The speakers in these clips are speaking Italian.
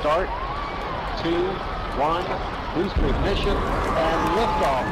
start, two, one, boost ignition, and liftoff.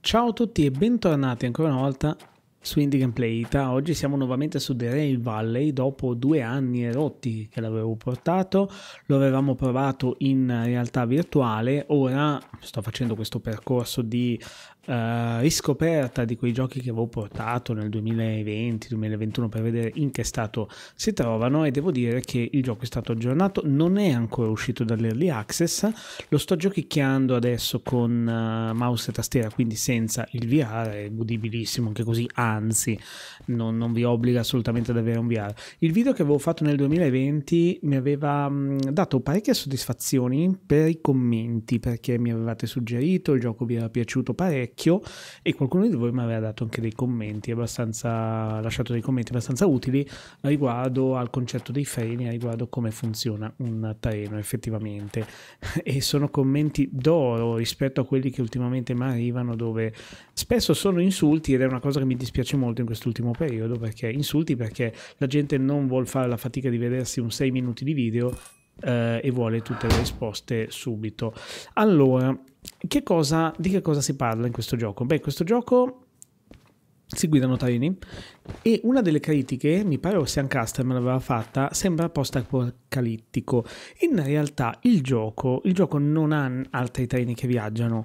Ciao a tutti e bentornati ancora una volta su Indie Gameplay Ita. Oggi siamo nuovamente su The Rail Valley dopo due anni e rotti che l'avevo portato, lo avevamo provato in realtà virtuale, ora sto facendo questo percorso di uh, riscoperta di quei giochi che avevo portato nel 2020-2021 per vedere in che stato si trovano e devo dire che il gioco è stato aggiornato, non è ancora uscito dall'early access, lo sto giochicchiando adesso con uh, mouse e tastiera, quindi senza il VR, è godibilissimo anche così, anzi non, non vi obbliga assolutamente ad avere un VR. Il video che avevo fatto nel 2020 mi aveva mh, mm, dato parecchie soddisfazioni per i commenti perché mi avevate suggerito, il gioco vi era piaciuto parecchio vecchio e qualcuno di voi mi aveva dato anche dei commenti abbastanza lasciato dei commenti abbastanza utili riguardo al concetto dei freni riguardo come funziona un treno effettivamente e sono commenti d'oro rispetto a quelli che ultimamente mi arrivano dove spesso sono insulti ed è una cosa che mi dispiace molto in quest'ultimo periodo perché insulti perché la gente non vuole fare la fatica di vedersi un 6 minuti di video eh, e vuole tutte le risposte subito allora che cosa, di che cosa si parla in questo gioco? Beh, questo gioco si guidano treni e una delle critiche, mi pare Ocean Caster me l'aveva fatta, sembra post-apocalittico. In realtà il gioco, il gioco non ha altri treni che viaggiano,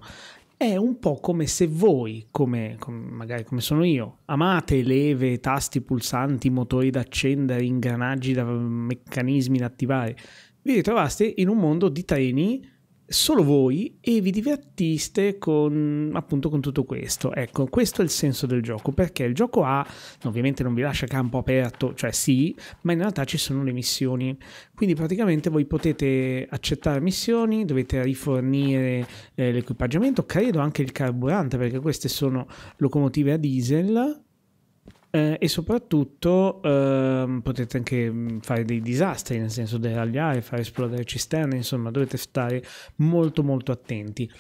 è un po' come se voi, come, come, magari come sono io, amate leve, tasti pulsanti, motori da accendere, ingranaggi da meccanismi da attivare, vi ritrovaste in un mondo di treni solo voi e vi divertiste con, appunto, con tutto questo. Ecco, questo è il senso del gioco, perché il gioco ha, ovviamente non vi lascia campo aperto, cioè sì, ma in realtà ci sono le missioni. Quindi praticamente voi potete accettare missioni, dovete rifornire eh, l'equipaggiamento, credo anche il carburante, perché queste sono locomotive a diesel eh, e soprattutto eh, potete anche mm, fare dei disastri, nel senso deragliare, far esplodere cisterne, insomma dovete stare molto molto attenti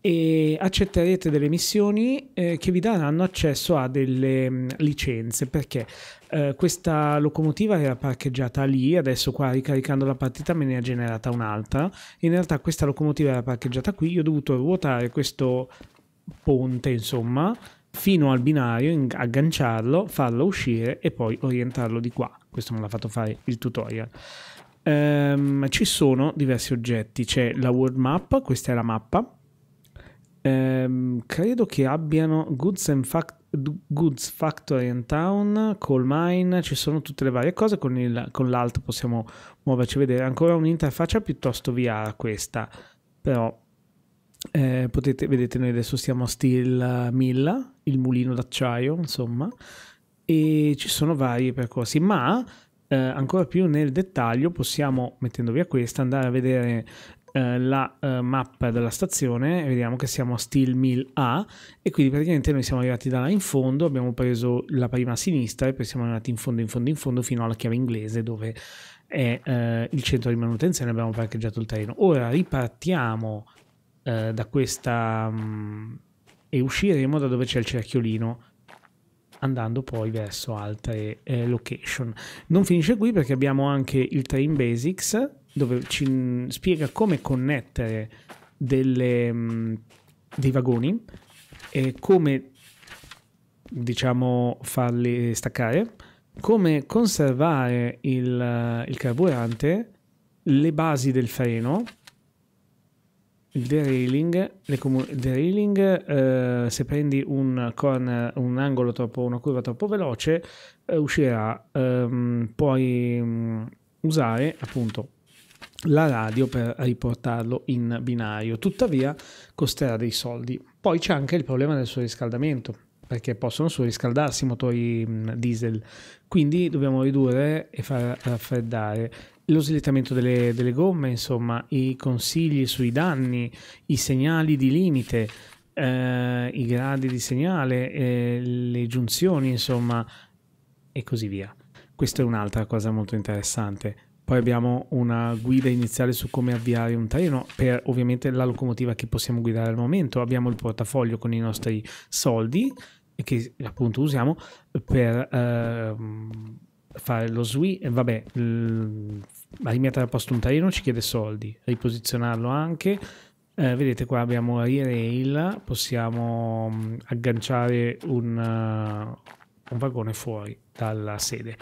e accetterete delle missioni eh, che vi daranno accesso a delle mh, mm, licenze perché eh, questa locomotiva era parcheggiata lì adesso qua ricaricando la partita me ne ha generata un'altra in realtà questa locomotiva era parcheggiata qui io ho dovuto ruotare questo ponte insomma fino al binario, agganciarlo, farlo uscire e poi orientarlo di qua. Questo me l'ha fatto fare il tutorial. Um, ci sono diversi oggetti, c'è la world map, questa è la mappa. Um, credo che abbiano Goods, and Fact- Goods Factory and Town, Coal Mine, ci sono tutte le varie cose, con, il, con l'alt possiamo muoverci a vedere. Ancora un'interfaccia piuttosto VR questa, però eh, potete, vedete, noi adesso siamo a Steel Milla, il mulino d'acciaio, insomma, e ci sono vari percorsi, ma eh, ancora più nel dettaglio possiamo, mettendo via questa, andare a vedere eh, la eh, mappa della stazione e vediamo che siamo a Steel Mill A e quindi praticamente noi siamo arrivati da là in fondo, abbiamo preso la prima a sinistra e poi siamo andati in fondo, in fondo, in fondo fino alla chiave inglese dove è eh, il centro di manutenzione abbiamo parcheggiato il treno. Ora ripartiamo eh, da questa... Mh, mm, e usciremo da dove c'è il cerchiolino andando poi verso altre eh, location. Non finisce qui perché abbiamo anche il Train Basics dove ci spiega come connettere delle, mh, mm, dei vagoni e come diciamo farli staccare, come conservare il, eh, il carburante, le basi del freno il derailing, comu- il derailing eh, se prendi un, corner, un angolo troppo, una curva troppo veloce, eh, uscirà. Ehm, puoi mh, mm, usare appunto la radio per riportarlo in binario, tuttavia costerà dei soldi. Poi c'è anche il problema del surriscaldamento, perché possono surriscaldarsi i motori mm, diesel, quindi dobbiamo ridurre e far raffreddare lo slittamento delle, delle, gomme, insomma, i consigli sui danni, i segnali di limite, eh, i gradi di segnale, eh, le giunzioni, insomma, e così via. Questa è un'altra cosa molto interessante. Poi abbiamo una guida iniziale su come avviare un treno per ovviamente la locomotiva che possiamo guidare al momento. Abbiamo il portafoglio con i nostri soldi che appunto usiamo per... Eh, fare lo switch, e vabbè rimettere a posto un terreno ci chiede soldi riposizionarlo anche eh, vedete qua abbiamo rail possiamo mh, mm, agganciare un, uh, un, vagone fuori dalla sede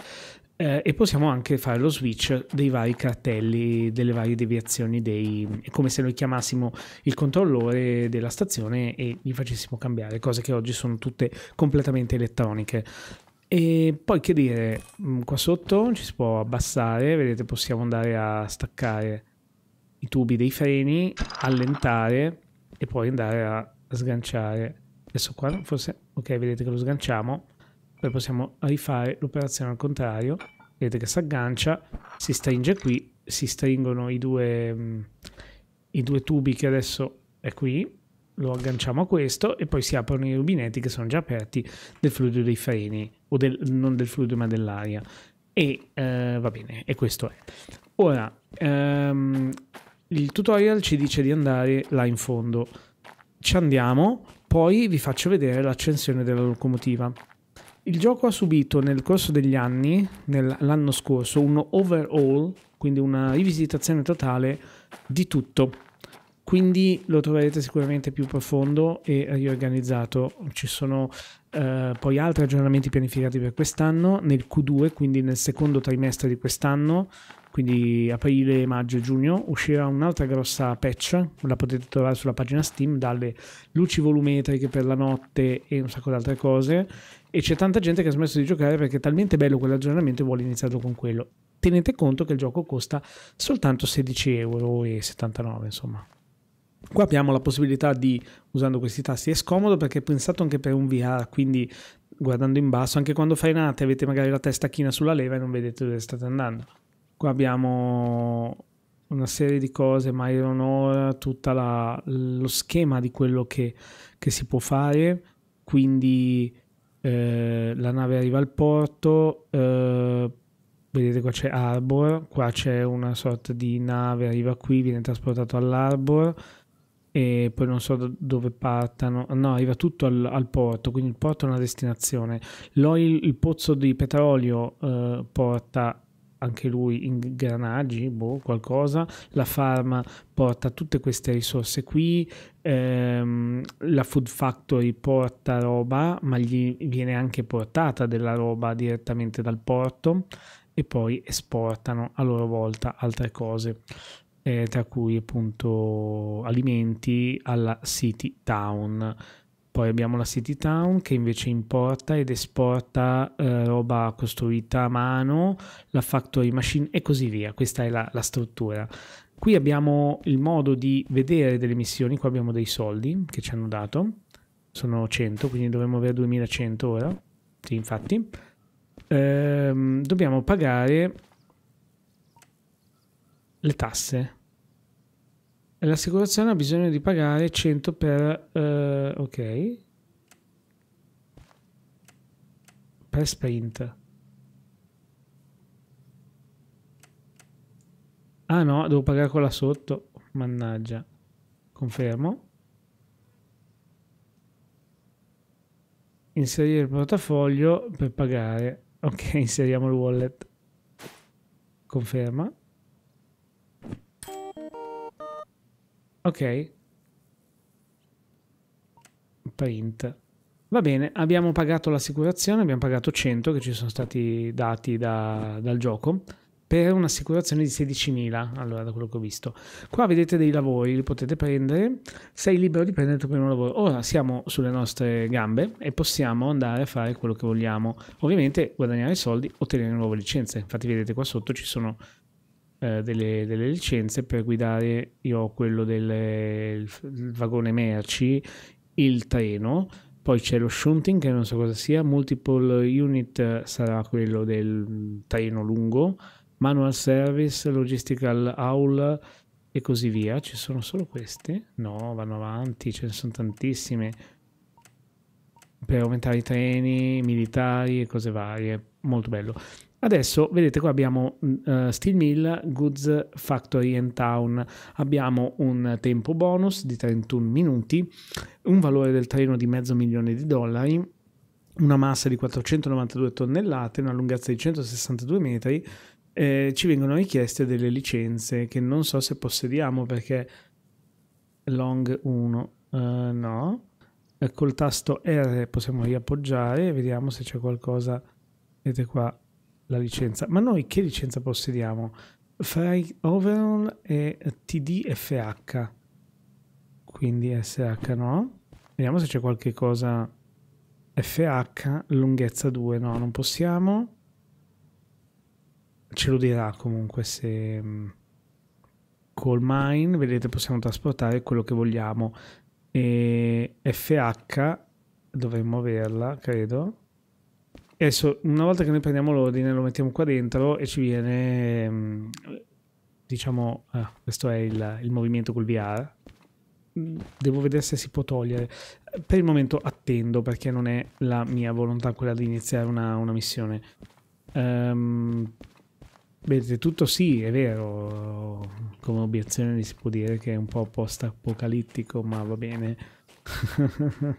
eh, e possiamo anche fare lo switch dei vari cartelli delle varie deviazioni dei è come se noi chiamassimo il controllore della stazione e gli facessimo cambiare cose che oggi sono tutte completamente elettroniche e poi che dire, mm, qua sotto ci si può abbassare, vedete possiamo andare a staccare i tubi dei freni, allentare e poi andare a sganciare. Adesso qua forse, ok vedete che lo sganciamo, poi possiamo rifare l'operazione al contrario, vedete che si aggancia, si stringe qui, si stringono i due, mm, i due tubi che adesso è qui lo agganciamo a questo e poi si aprono i rubinetti che sono già aperti del fluido dei freni o del, non del fluido ma dell'aria e eh, va bene e questo è ora ehm, il tutorial ci dice di andare là in fondo ci andiamo poi vi faccio vedere l'accensione della locomotiva il gioco ha subito nel corso degli anni, nell'anno scorso, un overhaul, quindi una rivisitazione totale di tutto quindi lo troverete sicuramente più profondo e riorganizzato. Ci sono eh, poi altri aggiornamenti pianificati per quest'anno, nel Q2, quindi nel secondo trimestre di quest'anno, quindi aprile, maggio e giugno, uscirà un'altra grossa patch, la potete trovare sulla pagina Steam, dalle luci volumetriche per la notte e un sacco di altre cose, e c'è tanta gente che ha smesso di giocare perché è talmente bello quell'aggiornamento e vuole iniziarlo con quello. Tenete conto che il gioco costa soltanto 16,79 euro, insomma. Qua abbiamo la possibilità di, usando questi tasti, è scomodo perché è pensato anche per un VR, quindi guardando in basso, anche quando frenate avete magari la testa china sulla leva e non vedete dove state andando. Qua abbiamo una serie di cose, ma io non ho eh, tutto lo schema di quello che, che si può fare, quindi eh, la nave arriva al porto, eh, vedete qua c'è Arbor, qua c'è una sorta di nave, arriva qui, viene trasportato all'Arbor, e poi non so da dove partano, no, arriva tutto al, al, porto, quindi il porto è una destinazione. L'oil, il pozzo di petrolio eh, porta anche lui ingranaggi, boh, qualcosa, la farma porta tutte queste risorse qui, ehm, la food factory porta roba, ma gli viene anche portata della roba direttamente dal porto e poi esportano a loro volta altre cose eh, tra cui appunto alimenti alla City Town. Poi abbiamo la City Town che invece importa ed esporta eh, roba costruita a mano, la factory machine e così via. Questa è la, la struttura. Qui abbiamo il modo di vedere delle missioni, qua abbiamo dei soldi che ci hanno dato, sono 100, quindi dovremmo avere 2100 ora, sì, infatti. Ehm, dobbiamo pagare le tasse. L'assicurazione ha bisogno di pagare 100 per... Eh, ok. Per sprint. Ah no, devo pagare quella sotto. Mannaggia. Confermo. Inserire il portafoglio per pagare. Ok, inseriamo il wallet. Conferma. Ok. Print. Va bene, abbiamo pagato l'assicurazione, abbiamo pagato 100 che ci sono stati dati da, dal gioco per un'assicurazione di 16.000, allora da quello che ho visto. Qua vedete dei lavori, li potete prendere, sei libero di prendere il tuo primo lavoro. Ora siamo sulle nostre gambe e possiamo andare a fare quello che vogliamo. Ovviamente guadagnare soldi, ottenere nuove licenze. Infatti vedete qua sotto ci sono eh, delle, delle, licenze per guidare, io ho quello del vagone merci, il treno, poi c'è lo shunting che non so cosa sia, multiple unit sarà quello del treno lungo, manual service, logistical haul e così via. Ci sono solo queste? No, vanno avanti, ce ne sono tantissime. Per aumentare i treni, militari e cose varie. Molto bello. Adesso vedete qua abbiamo uh, Steel Mill, Goods Factory and Town, abbiamo un tempo bonus di 31 minuti, un valore del treno di mezzo milione di dollari, una massa di 492 tonnellate, una lunghezza di 162 metri, eh, ci vengono richieste delle licenze che non so se possediamo perché long 1 uh, eh, no eh, col tasto R possiamo riappoggiare vediamo se c'è qualcosa vedete qua la licenza, ma noi che licenza possediamo? Fai Overall e TDFH, quindi SH no. Vediamo se c'è qualche cosa. FH, lunghezza 2, no, non possiamo. Ce lo dirà comunque se... Mm, col mine, vedete, possiamo trasportare quello che vogliamo. E FH dovremmo averla, credo. Adesso, una volta che noi prendiamo l'ordine, lo mettiamo qua dentro e ci viene, mm, diciamo, ah, questo è il, il movimento col VR. Devo vedere se si può togliere. Per il momento attendo perché non è la mia volontà quella di iniziare una, una missione. Um, Vedete, tutto sì, è vero, come obiezione si può dire che è un po' post-apocalittico, ma va bene.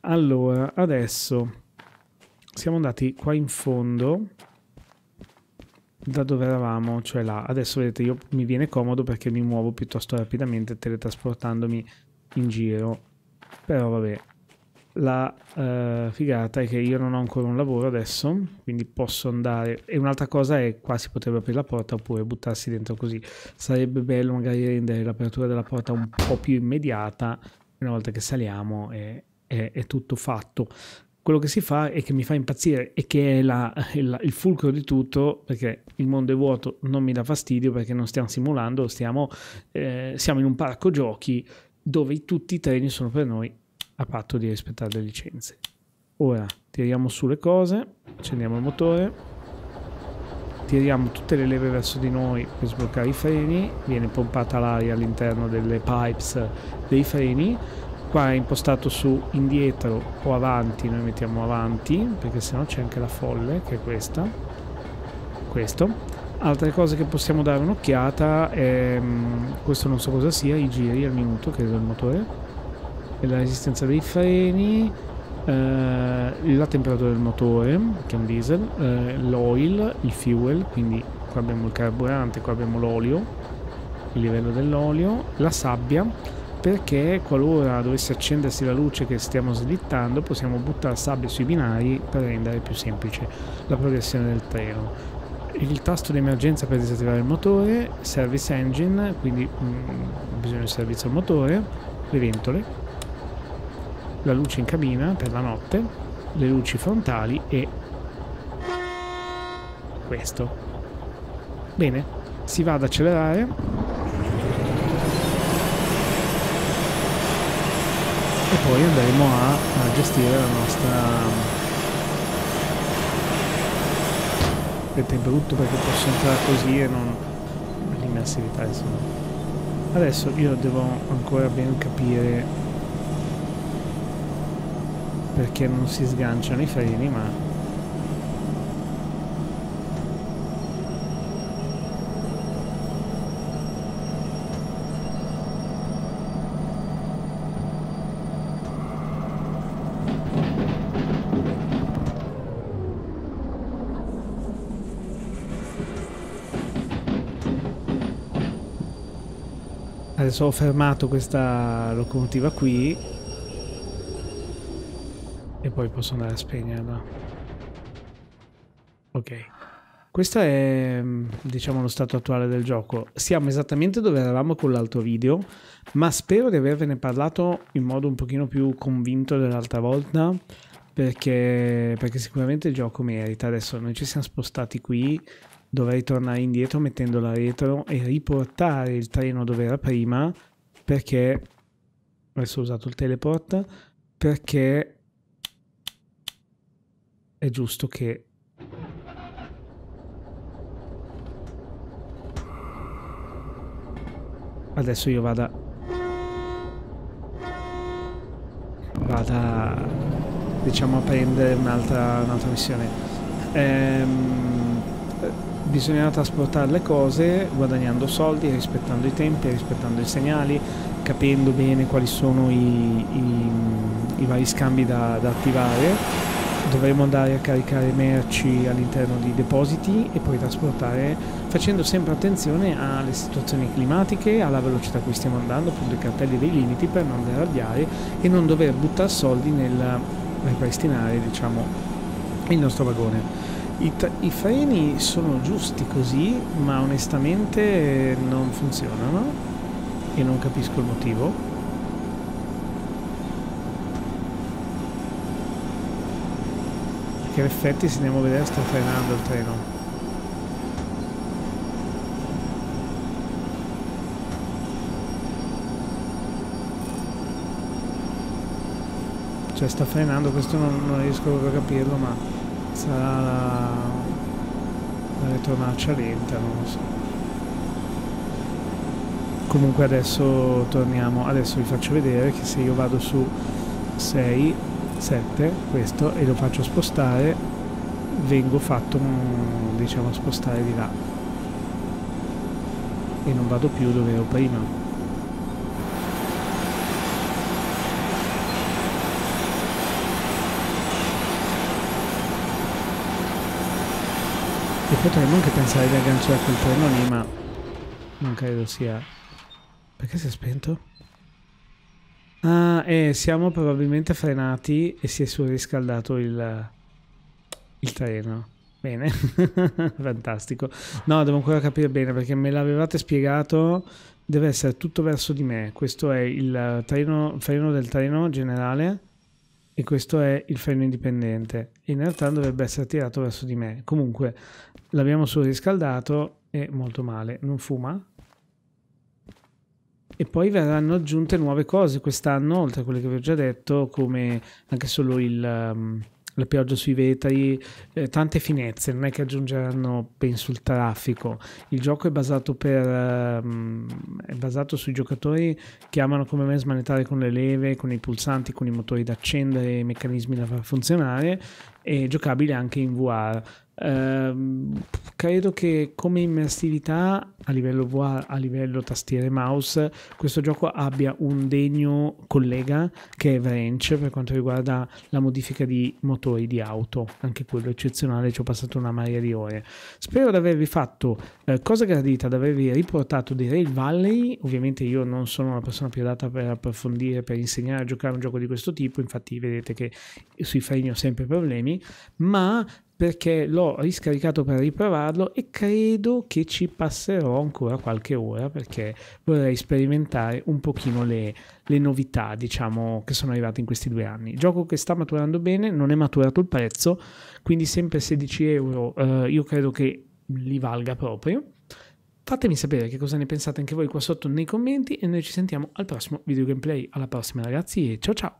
allora, adesso siamo andati qua in fondo da dove eravamo, cioè là. Adesso vedete, io, mi viene comodo perché mi muovo piuttosto rapidamente teletrasportandomi in giro. Però vabbè, la uh, figata è che io non ho ancora un lavoro adesso, quindi posso andare... E un'altra cosa è, qua si potrebbe aprire la porta oppure buttarsi dentro così. Sarebbe bello magari rendere l'apertura della porta un po' più immediata una volta che saliamo e è, è tutto fatto quello che si fa e che mi fa impazzire e che è la, il, il, fulcro di tutto perché il mondo è vuoto non mi dà fastidio perché non stiamo simulando stiamo, eh, siamo in un parco giochi dove tutti i treni sono per noi a patto di rispettare le licenze ora tiriamo su le cose accendiamo il motore tiriamo tutte le leve verso di noi per sbloccare i freni viene pompata l'aria all'interno delle pipes dei freni qua è impostato su indietro o avanti, noi mettiamo avanti, perché sennò c'è anche la folle, che è questa, questo. Altre cose che possiamo dare un'occhiata, ehm, questo non so cosa sia, i giri al minuto, credo il motore, e la resistenza dei freni, eh, la temperatura del motore, che è un diesel, eh, l'oil, il fuel, quindi qua abbiamo il carburante, qua abbiamo l'olio, il livello dell'olio, la sabbia, perché qualora dovesse accendersi la luce che stiamo slittando possiamo buttare sabbia sui binari per rendere più semplice la progressione del treno. Il tasto di emergenza per disattivare il motore, service engine, quindi mh, mm, bisogna di servizio al motore, le ventole, la luce in cabina per la notte, le luci frontali e questo. Bene, si va ad accelerare e poi andremo a, a gestire la nostra aspetta in brutto perché posso entrare così e non l'immersività insomma adesso io devo ancora ben capire perché non si sganciano i freni ma Adesso ho fermato questa locomotiva qui e poi posso andare a spegnerla. Ok. Questo è, mm, diciamo, lo stato attuale del gioco. Siamo esattamente dove eravamo con l'altro video, ma spero di avervene parlato in modo un pochino più convinto dell'altra volta, perché, perché sicuramente il gioco merita. Adesso noi ci siamo spostati qui, dovrei tornare indietro mettendola retro e riportare il treno dove era prima perché adesso ho usato il teleport perché è giusto che adesso io vada vada diciamo a prendere un'altra un missione ehm bisognava trasportare le cose guadagnando soldi, rispettando i tempi, rispettando i segnali, capendo bene quali sono i, i, i vari scambi da, da attivare. Dovremmo andare a caricare merci all'interno di depositi e poi trasportare facendo sempre attenzione alle situazioni climatiche, alla velocità a cui stiamo andando, appunto i cartelli dei limiti per non arrabbiare e non dover buttare soldi nel ripristinare diciamo, il nostro vagone. I, I, freni sono giusti così, ma onestamente non funzionano e non capisco il motivo. Perché in effetti se andiamo a vedere sta frenando il treno. Cioè sta frenando, questo non, non riesco proprio a capirlo, ma... Sarà la retromarcia lenta, non lo so. Comunque adesso torniamo, adesso vi faccio vedere che se io vado su 6, 7, questo, e lo faccio spostare, vengo fatto, mm, diciamo, spostare di là. E non vado più dove ero prima. Potremmo anche pensare di agganciare quel treno lì, ma non credo sia... Perché si è spento? Ah, e eh, siamo probabilmente frenati e si è surriscaldato il, il treno. Bene, fantastico. No, devo ancora capire bene perché me l'avevate spiegato. Deve essere tutto verso di me. Questo è il treno, freno del treno generale e questo è il freno indipendente. In realtà dovrebbe essere tirato verso di me. Comunque l'abbiamo solo riscaldato e molto male, non fuma. E poi verranno aggiunte nuove cose quest'anno, oltre a quelle che vi ho già detto, come anche solo il... Um, la pioggia sui vetri, eh, tante finezze, non è che aggiungeranno, penso, il traffico. Il gioco è basato, per, um, è basato sui giocatori che amano come me smanettare con le leve, con i pulsanti, con i motori da accendere, i meccanismi da far funzionare e giocabile anche in VR Ehm, credo che come immersività a livello VR, a livello tastiere e mouse, questo gioco abbia un degno collega che è Wrench per quanto riguarda la modifica di motori di auto, anche quello eccezionale, ci ho passato una marea di ore. Spero di avervi fatto eh, cosa gradita, di avervi riportato dei Rail Valley, ovviamente io non sono la persona più adatta per approfondire, per insegnare a giocare un gioco di questo tipo, infatti vedete che sui freni ho sempre problemi, ma perché l'ho riscaricato per riprovarlo e credo che ci passerò ancora qualche ora perché vorrei sperimentare un pochino le, le novità diciamo che sono arrivate in questi due anni gioco che sta maturando bene non è maturato il prezzo quindi sempre 16 euro eh, io credo che li valga proprio fatemi sapere che cosa ne pensate anche voi qua sotto nei commenti e noi ci sentiamo al prossimo video gameplay alla prossima ragazzi e ciao ciao